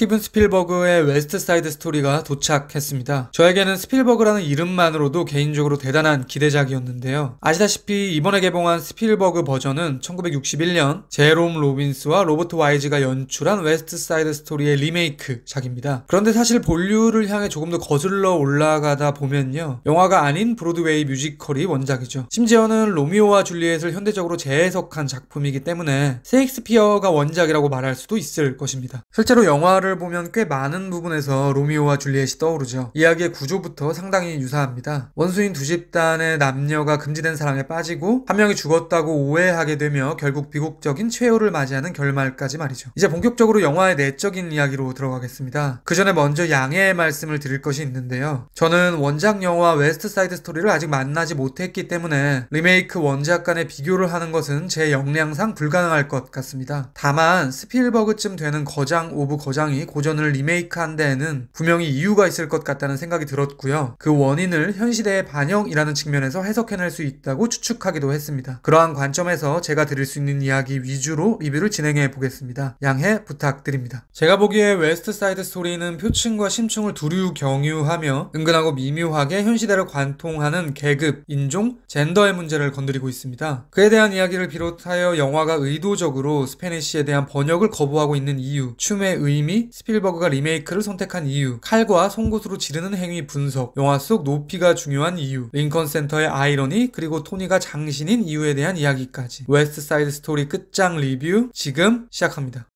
스티븐 스필버그의 웨스트사이드 스토리가 도착했습니다. 저에게는 스필버그라는 이름만으로도 개인적으로 대단한 기대작이었는데요. 아시다시피 이번에 개봉한 스필버그 버전은 1961년 제롬 로빈스와 로버트 와이즈가 연출한 웨스트사이드 스토리의 리메이크 작입니다. 그런데 사실 본류를 향해 조금 더 거슬러 올라가다 보면요. 영화가 아닌 브로드웨이 뮤지컬이 원작이죠. 심지어는 로미오와 줄리엣을 현대적으로 재해석한 작품이기 때문에 세익스피어가 원작이라고 말할 수도 있을 것입니다. 실제로 영화를 영화를 보면 꽤 많은 부분에서 로미오와 줄리엣이 떠오르죠. 이야기의 구조부터 상당히 유사합니다. 원수인 두 집단의 남녀가 금지된 사랑에 빠지고 한 명이 죽었다고 오해하게 되며 결국 비극적인 최후를 맞이하는 결말까지 말이죠. 이제 본격적으로 영화의 내적인 이야기로 들어가겠습니다. 그 전에 먼저 양해의 말씀을 드릴 것이 있는데요. 저는 원작 영화 웨스트사이드 스토리를 아직 만나지 못했기 때문에 리메이크 원작 간의 비교를 하는 것은 제 역량상 불가능할 것 같습니다. 다만 스필버그쯤 되는 거장 오브 거장이 고전을 리메이크한 데에는 분명히 이유가 있을 것 같다는 생각이 들었고요. 그 원인을 현 시대의 반영이라는 측면에서 해석해낼 수 있다고 추측하기도 했습니다. 그러한 관점에서 제가 드릴 수 있는 이야기 위주로 리뷰를 진행해 보겠습니다. 양해 부탁드립니다. 제가 보기에 웨스트사이드 스토리는 표층과 심층을 두루 경유하며 은근하고 미묘하게 현 시대를 관통하는 계급, 인종, 젠더의 문제를 건드리고 있습니다. 그에 대한 이야기를 비롯하여 영화가 의도적으로 스페니쉬에 대한 번역을 거부하고 있는 이유, 춤의 의미, 감독이 스필버그가 리메이크를 선택한 이유, 칼과 송곳으로 지르는 행위 분석, 영화 속 높이가 중요한 이유, 링컨 센터의 아이러니, 그리고 토니가 장신인 이유에 대한 이야기까지. 웨스트 사이드 스토리 끝장 리뷰 지금 시작합니다.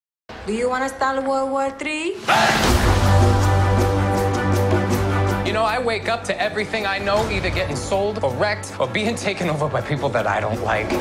Do you wanna start World War III? You know, I wake up to everything I know either getting sold or wrecked or being taken over by people that I don't like.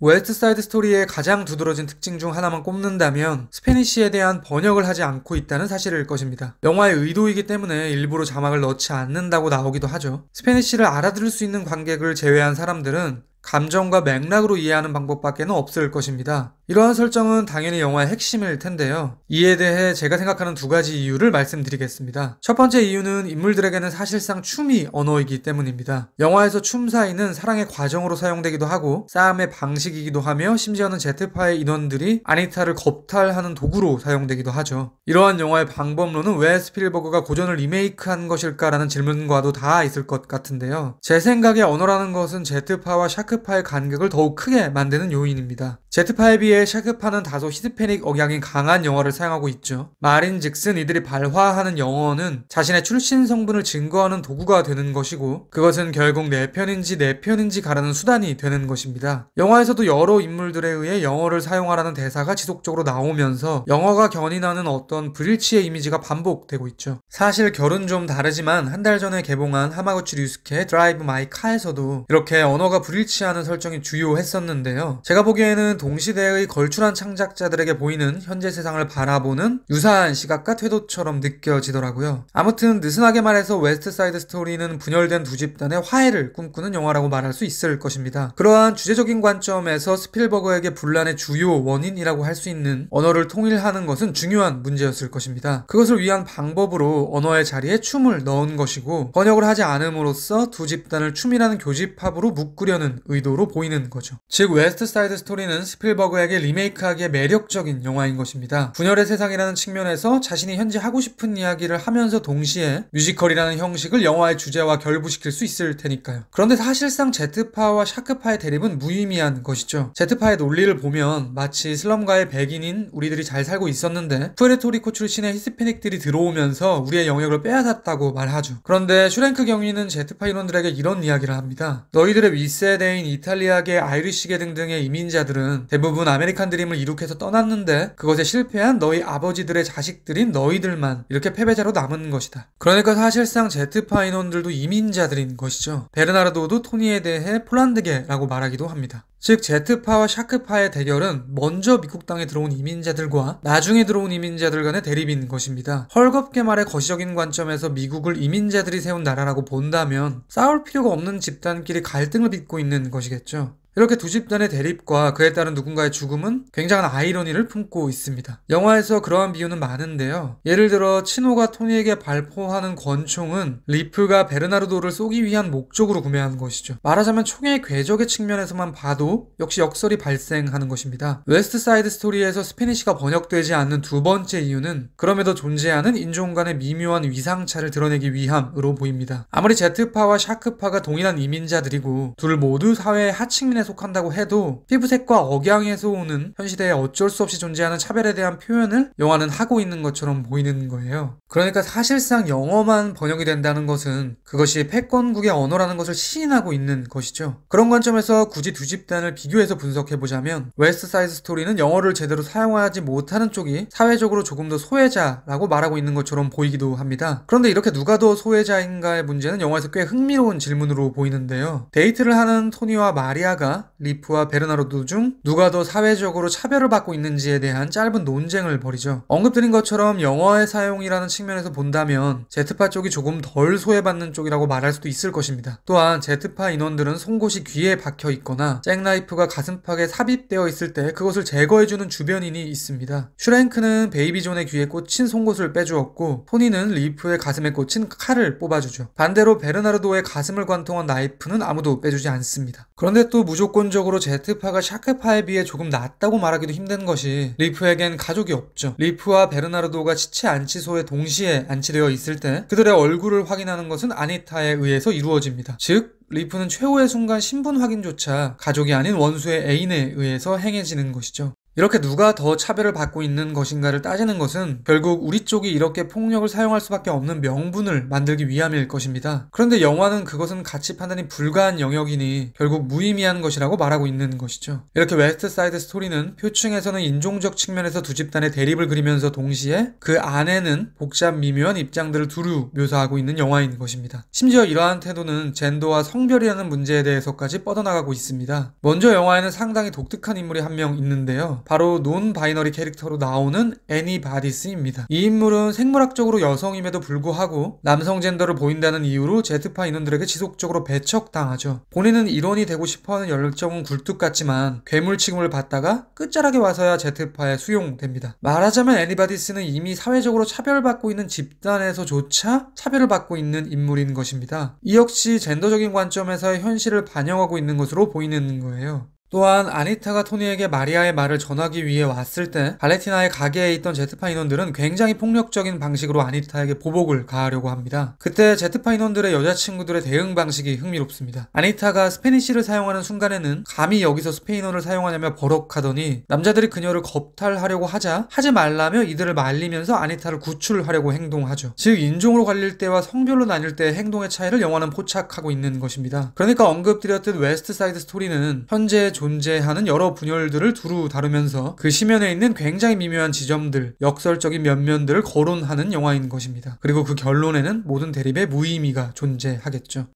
웨스트사이드 스토리의 가장 두드러진 특징 중 하나만 꼽는다면 스페니쉬에 대한 번역을 하지 않고 있다는 사실일 것입니다. 영화의 의도이기 때문에 일부러 자막을 넣지 않는다고 나오기도 하죠. 스페니쉬를 알아들을 수 있는 관객을 제외한 사람들은 감정과 맥락으로 이해하는 방법밖에는 없을 것입니다. 이러한 설정은 당연히 영화의 핵심일 텐데요. 이에 대해 제가 생각하는 두 가지 이유를 말씀드리겠습니다. 첫 번째 이유는 인물들에게는 사실상 춤이 언어이기 때문입니다. 영화에서 춤 사이는 사랑의 과정으로 사용되기도 하고 싸움의 방식이기도 하며 심지어는 제트파의 인원들이 아니타를 겁탈하는 도구로 사용되기도 하죠. 이러한 영화의 방법론은 왜스피리버그가 고전을 리메이크한 것일까라는 질문과도 다 있을 것 같은데요. 제 생각에 언어라는 것은 제트파와 샤크파의 간격을 더욱 크게 만드는 요인입니다. 제트파에 비해 샤크파는 다소 히스패닉 억양이 강한 영어를 사용하고 있죠. 말인 즉슨 이들이 발화하는 영어는 자신의 출신 성분을 증거하는 도구가 되는 것이고 그것은 결국 내 편인지 내 편인지 가르는 수단이 되는 것입니다. 영화에서도 여러 인물들에 의해 영어를 사용하라는 대사가 지속적으로 나오면서 영어가 견인하는 어떤 불일치의 이미지가 반복되고 있죠. 사실 결은 좀 다르지만 한 달 전에 개봉한 하마구치 류스케 드라이브 마이 카에서도 이렇게 언어가 불일치하는 설정이 주요했었는데요. 제가 보기에는 동시대의 걸출한 창작자들에게 보이는 현재 세상을 바라보는 유사한 시각과 태도처럼 느껴지더라고요. 아무튼 느슨하게 말해서 웨스트사이드 스토리는 분열된 두 집단의 화해를 꿈꾸는 영화라고 말할 수 있을 것입니다. 그러한 주제적인 관점에서 스필버그에게 분란의 주요 원인이라고 할 수 있는 언어를 통일하는 것은 중요한 문제였을 것입니다. 그것을 위한 방법으로 언어의 자리에 춤을 넣은 것이고 번역을 하지 않음으로써 두 집단을 춤이라는 교집합으로 묶으려는 의도로 보이는 거죠. 즉 웨스트사이드 스토리는 스필버그에게 리메이크하기에 매력적인 영화인 것입니다. 분열의 세상이라는 측면에서 자신이 현재 하고 싶은 이야기를 하면서 동시에 뮤지컬이라는 형식을 영화의 주제와 결부시킬 수 있을 테니까요. 그런데 사실상 제트파와 샤크파의 대립은 무의미한 것이죠. 제트파의 논리를 보면 마치 슬럼가의 백인인 우리들이 잘 살고 있었는데 푸에르토리코 출신의 히스패닉들이 들어오면서 우리의 영역을 빼앗았다고 말하죠. 그런데 슈랭크 경위는 제트파 인원들에게 이런 이야기를 합니다. 너희들의 윗세대인 이탈리아계 아이리시계 등등의 이민자들은 너는 대부분 아메리칸 드림을 이룩해서 떠났는데 그것에 실패한 너희 아버지들의 자식들인 너희들만 이렇게 패배자로 남은 것이다. 그러니까 사실상 제트파 인원들도 이민자들인 것이죠. 베르나르도도 토니에 대해 폴란드계라고 말하기도 합니다. 즉 제트파와 샤크파의 대결은 먼저 미국 땅에 들어온 이민자들과 나중에 들어온 이민자들 간의 대립인 것입니다. 헐겁게 말해 거시적인 관점에서 미국을 이민자들이 세운 나라라고 본다면 싸울 필요가 없는 집단끼리 갈등을 빚고 있는 것이겠죠. 이렇게 두 집단의 대립과 그에 따른 누군가의 죽음은 굉장한 아이러니를 품고 있습니다. 영화에서 그러한 비유는 많은데요. 예를 들어 친노가 토니에게 발포하는 권총은 리프가 베르나르도를 쏘기 위한 목적으로 구매한 것이죠. 말하자면 총의 궤적의 측면에서만 봐도 역시 역설이 발생하는 것입니다. 웨스트사이드 스토리에서 스페니시가 번역되지 않는 두 번째 이유는 그럼에도 존재하는 인종 간의 미묘한 위상차를 드러내기 위함으로 보입니다. 아무리 제트파와 샤크파가 동일한 이민자들이고 둘 모두 사회의 하층민에서 속한다고 해도 피부색과 억양에서 오는 현시대에 어쩔 수 없이 존재하는 차별에 대한 표현을 영화는 하고 있는 것처럼 보이는 거예요. 그러니까 사실상 영어만 번역이 된다는 것은 그것이 패권국의 언어라는 것을 시인하고 있는 것이죠. 그런 관점에서 굳이 두 집단을 비교해서 분석해보자면 웨스트사이드 스토리는 영어를 제대로 사용하지 못하는 쪽이 사회적으로 조금 더 소외자라고 말하고 있는 것처럼 보이기도 합니다. 그런데 이렇게 누가 더 소외자인가의 문제는 영화에서 꽤 흥미로운 질문으로 보이는데요. 데이트를 하는 토니와 마리아가 리프와 베르나르도 중 누가 더 사회적으로 차별을 받고 있는지에 대한 짧은 논쟁을 벌이죠. 언급드린 것처럼 영어의 사용이라는 측면에서 본다면 제트파 쪽이 조금 덜 소외받는 쪽이라고 말할 수도 있을 것입니다. 또한 제트파 인원들은 송곳이 귀에 박혀 있거나 잭나이프가 가슴팍에 삽입되어 있을 때 그것을 제거해주는 주변인이 있습니다. 슈랭크는 베이비존의 귀에 꽂힌 송곳을 빼주었고 토니는 리프의 가슴에 꽂힌 칼을 뽑아주죠. 반대로 베르나르도의 가슴을 관통한 나이프는 아무도 빼주지 않습니다. 그런데 또 무지 무조건적으로 제트파가 샤크파에 비해 조금 낫다고 말하기도 힘든 것이 리프에겐 가족이 없죠. 리프와 베르나르도가 지체 안치소에 동시에 안치되어 있을 때 그들의 얼굴을 확인하는 것은 아니타에 의해서 이루어집니다. 즉 리프는 최후의 순간 신분 확인조차 가족이 아닌 원수의 애인에 의해서 행해지는 것이죠. 이렇게 누가 더 차별을 받고 있는 것인가를 따지는 것은 결국 우리 쪽이 이렇게 폭력을 사용할 수밖에 없는 명분을 만들기 위함일 것입니다. 그런데 영화는 그것은 가치 판단이 불가한 영역이니 결국 무의미한 것이라고 말하고 있는 것이죠. 이렇게 웨스트사이드 스토리는 표층에서는 인종적 측면에서 두 집단의 대립을 그리면서 동시에 그 안에는 복잡 미묘한 입장들을 두루 묘사하고 있는 영화인 것입니다. 심지어 이러한 태도는 젠더와 성별이라는 문제에 대해서까지 뻗어나가고 있습니다. 먼저 영화에는 상당히 독특한 인물이 한 명 있는데요. 바로 논 바이너리 캐릭터로 나오는 애니 바디스입니다. 이 인물은 생물학적으로 여성임에도 불구하고 남성 젠더를 보인다는 이유로 제트파 인원들에게 지속적으로 배척당하죠. 본인은 일원이 되고 싶어하는 열정은 굴뚝 같지만 괴물 취급을 받다가 끝자락에 와서야 제트파에 수용됩니다. 말하자면 애니 바디스는 이미 사회적으로 차별받고 있는 집단에서조차 차별을 받고 있는 인물인 것입니다. 이 역시 젠더적인 관점에서의 현실을 반영하고 있는 것으로 보이는 거예요. 또한 아니타가 토니에게 마리아의 말을 전하기 위해 왔을 때 발레티나의 가게에 있던 제트파 인원들은 굉장히 폭력적인 방식으로 아니타에게 보복을 가하려고 합니다. 그때 제트파 인원들의 여자친구들의 대응 방식이 흥미롭습니다. 아니타가 스페니쉬를 사용하는 순간에는 감히 여기서 스페인어를 사용하냐며 버럭하더니 남자들이 그녀를 겁탈하려고 하자 하지 말라며 이들을 말리면서 아니타를 구출하려고 행동하죠. 즉 인종으로 갈릴 때와 성별로 나뉠 때의 행동의 차이를 영화는 포착하고 있는 것입니다. 그러니까 언급드렸듯 웨스트사이드 스토리는 현재 존재하는 여러 분열들을 두루 다루면서 그심연에 있는 굉장히 미묘한 지점들, 역설적인 면면들을 거론하는 영화인 것입니다. 그리고 그 결론에는 모든 대립의 무의미가 존재하겠죠.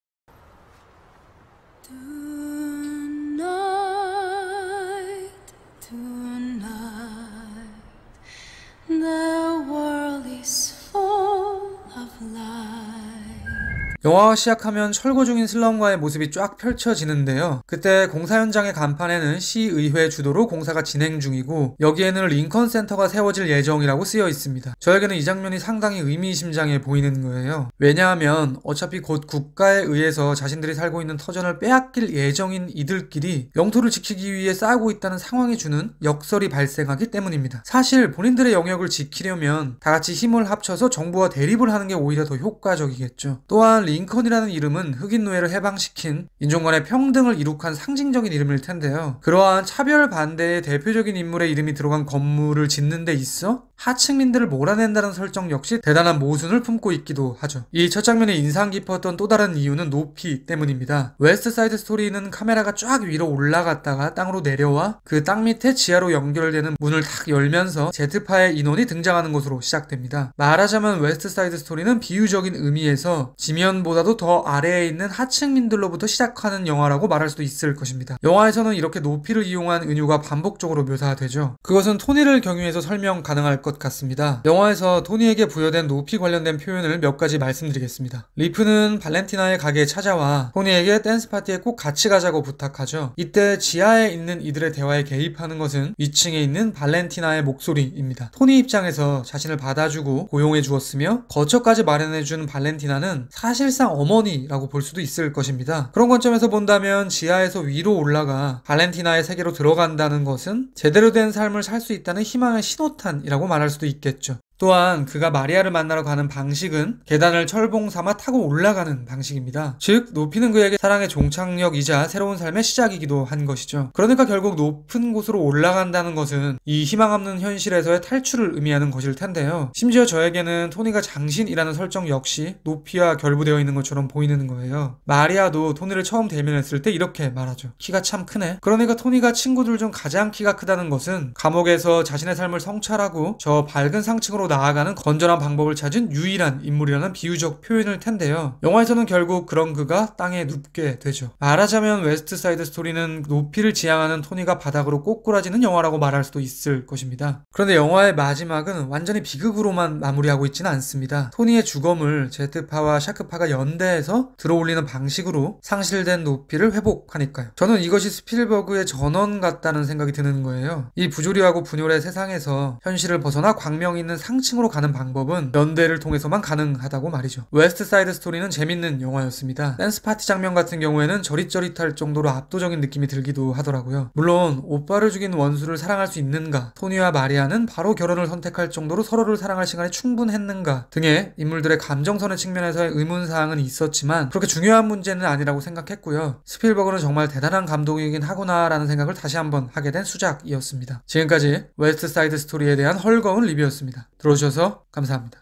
영화가 시작하면 철거 중인 슬럼과의 모습이 쫙 펼쳐지는데요. 그때 공사 현장의 간판에는 시의회 주도로 공사가 진행 중이고 여기에는 링컨 센터가 세워질 예정이라고 쓰여 있습니다. 저에게는 이 장면이 상당히 의미심장해 보이는 거예요. 왜냐하면 어차피 곧 국가에 의해서 자신들이 살고 있는 터전을 빼앗길 예정인 이들끼리 영토를 지키기 위해 싸우고 있다는 상황이 주는 역설이 발생하기 때문입니다. 사실 본인들의 영역을 지키려면 다 같이 힘을 합쳐서 정부와 대립을 하는 게 오히려 더 효과적이겠죠. 또한 링컨이라는 이름은 흑인 노예를 해방시킨 인종 간의 평등을 이룩한 상징적인 이름일 텐데요. 그러한 차별 반대의 대표적인 인물의 이름이 들어간 건물을 짓는 데 있어 하층민들을 몰아낸다는 설정 역시 대단한 모순을 품고 있기도 하죠. 이 첫 장면이 인상 깊었던 또 다른 이유는 높이 때문입니다. 웨스트사이드 스토리는 카메라가 쫙 위로 올라갔다가 땅으로 내려와 그 땅 밑에 지하로 연결되는 문을 탁 열면서 제트파의 인원이 등장하는 것으로 시작됩니다. 말하자면 웨스트사이드 스토리는 비유적인 의미에서 지면보다도 더 아래에 있는 하층민들로부터 시작하는 영화라고 말할 수도 있을 것입니다. 영화에서는 이렇게 높이를 이용한 은유가 반복적으로 묘사되죠. 그것은 토니를 경유해서 설명 가능할 것것 같습니다. 영화에서 토니에게 부여된 높이 관련된 표현을 몇 가지 말씀드리겠습니다. 리프는 발렌티나의 가게에 찾아와 토니에게 댄스 파티에 꼭 같이 가자고 부탁하죠. 이때 지하에 있는 이들의 대화에 개입하는 것은 위층에 있는 발렌티나의 목소리입니다. 토니 입장에서 자신을 받아주고 고용해 주었으며 거처까지 마련해 준 발렌티나는 사실상 어머니라고 볼 수도 있을 것입니다. 그런 관점에서 본다면 지하에서 위로 올라가 발렌티나의 세계로 들어간다는 것은 제대로 된 삶을 살 수 있다는 희망의 신호탄이라고 말합니다. 할 수도 있겠죠. 또한 그가 마리아를 만나러 가는 방식은 계단을 철봉 삼아 타고 올라가는 방식입니다. 즉, 높이는 그에게 사랑의 종착역이자 새로운 삶의 시작이기도 한 것이죠. 그러니까 결국 높은 곳으로 올라간다는 것은 이 희망 없는 현실에서의 탈출을 의미하는 것일 텐데요. 심지어 저에게는 토니가 장신이라는 설정 역시 높이와 결부되어 있는 것처럼 보이는 거예요. 마리아도 토니를 처음 대면했을 때 이렇게 말하죠. 키가 참 크네. 그러니까 토니가 친구들 중 가장 키가 크다는 것은 감옥에서 자신의 삶을 성찰하고 저 밝은 상층으로 나아가는 건전한 방법을 찾은 유일한 인물이라는 비유적 표현을 텐데요. 영화에서는 결국 그런 그가 땅에 눕게 되죠. 말하자면 웨스트사이드 스토리는 높이를 지향하는 토니가 바닥으로 꼬꾸라지는 영화라고 말할 수도 있을 것입니다. 그런데 영화의 마지막은 완전히 비극으로만 마무리하고 있지는 않습니다. 토니의 죽음을 제트파와 샤크파가 연대해서 들어올리는 방식으로 상실된 높이를 회복하니까요. 저는 이것이 스필버그의 전원 같다는 생각이 드는 거예요. 이 부조리하고 분열의 세상에서 현실을 벗어나 광명 있는 상 상층으로 가는 방법은 연대를 통해서만 가능하다고 말이죠. 웨스트사이드 스토리는 재밌는 영화였습니다. 댄스 파티 장면 같은 경우에는 저릿저릿할 정도로 압도적인 느낌이 들기도 하더라고요. 물론 오빠를 죽인 원수를 사랑할 수 있는가, 토니와 마리아는 바로 결혼을 선택할 정도로 서로를 사랑할 시간이 충분했는가 등의 인물들의 감정선의 측면에서의 의문사항은 있었지만 그렇게 중요한 문제는 아니라고 생각했고요. 스필버그는 정말 대단한 감독이긴 하구나라는 생각을 다시 한번 하게 된 수작이었습니다. 지금까지 웨스트사이드 스토리에 대한 헐거운 리뷰였습니다. 들어오셔서 감사합니다.